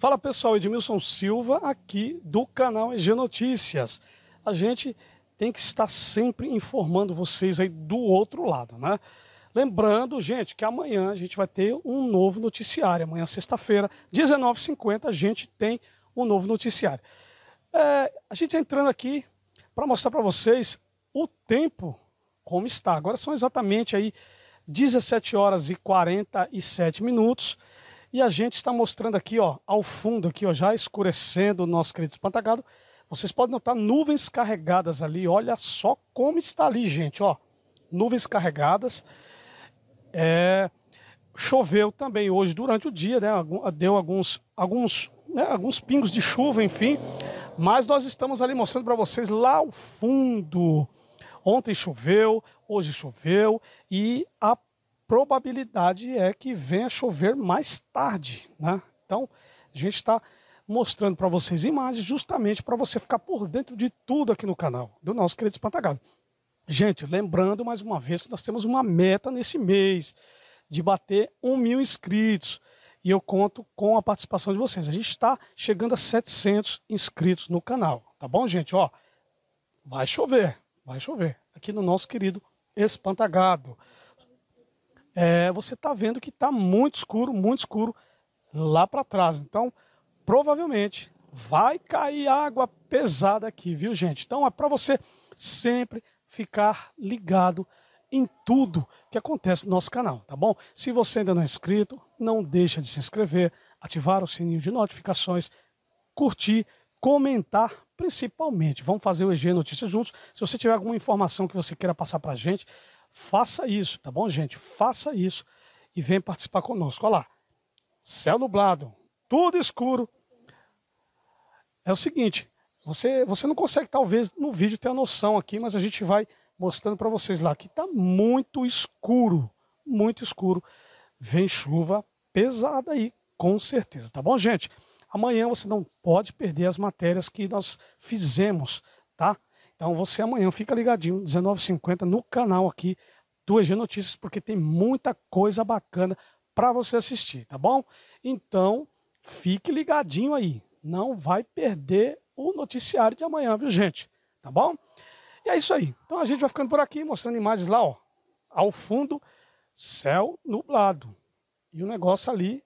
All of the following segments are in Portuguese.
Fala pessoal, Edmilson Silva aqui do canal EG Notícias. A gente tem que estar sempre informando vocês aí do outro lado, né? Lembrando, gente, que amanhã a gente vai ter um novo noticiário. Amanhã, sexta-feira, 19h50, a gente tem um novo noticiário. É, a gente entrando aqui para mostrar para vocês o tempo como está. Agora são exatamente aí 17 horas e 47 minutos. E a gente está mostrando aqui, ó, ao fundo aqui, ó, já escurecendo o nosso querido espantacado. Vocês podem notar nuvens carregadas ali. Olha só como está ali, gente, ó. Nuvens carregadas. É, choveu também hoje durante o dia, né? Deu alguns alguns né, alguns pingos de chuva, enfim. Mas nós estamos ali mostrando para vocês lá ao fundo. Ontem choveu, hoje choveu e a probabilidade é que venha chover mais tarde. Né? Então, a gente está mostrando para vocês imagens justamente para você ficar por dentro de tudo aqui no canal do nosso querido Espantagado. Gente, lembrando mais uma vez que nós temos uma meta nesse mês de bater um mil inscritos. E eu conto com a participação de vocês. A gente está chegando a 700 inscritos no canal. Tá bom, gente? Ó, vai chover, vai chover aqui no nosso querido Espantagado é, você está vendo que está muito escuro, muito escuro lá para trás. Então, provavelmente vai cair água pesada aqui, viu, gente? Então, é para você sempre ficar ligado em tudo que acontece no nosso canal, tá bom? Se você ainda não é inscrito, não deixa de se inscrever, ativar o sininho de notificações, curtir, comentar, principalmente. Vamos fazer o EG Notícias juntos. Se você tiver alguma informação que você queira passar para a gente, Faça isso, tá bom, gente? Faça isso e vem participar conosco. Olha lá, céu nublado, tudo escuro. É o seguinte, você, você não consegue talvez no vídeo ter a noção aqui, mas a gente vai mostrando para vocês lá que está muito escuro, muito escuro. Vem chuva pesada aí, com certeza, tá bom, gente? Amanhã você não pode perder as matérias que nós fizemos, tá? Então você amanhã fica ligadinho, 19h50, no canal aqui do EG Notícias, porque tem muita coisa bacana para você assistir, tá bom? Então fique ligadinho aí, não vai perder o noticiário de amanhã, viu gente? Tá bom? E é isso aí. Então a gente vai ficando por aqui, mostrando imagens lá, ó. Ao fundo, céu nublado. E o negócio ali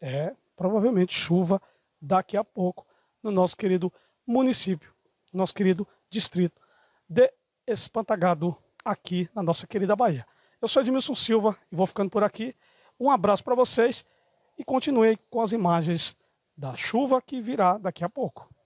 é provavelmente chuva daqui a pouco no nosso querido município, nosso querido distrito de Espantagado, aqui na nossa querida Bahia. Eu sou Edmilson Silva e vou ficando por aqui. Um abraço para vocês e continue com as imagens da chuva que virá daqui a pouco.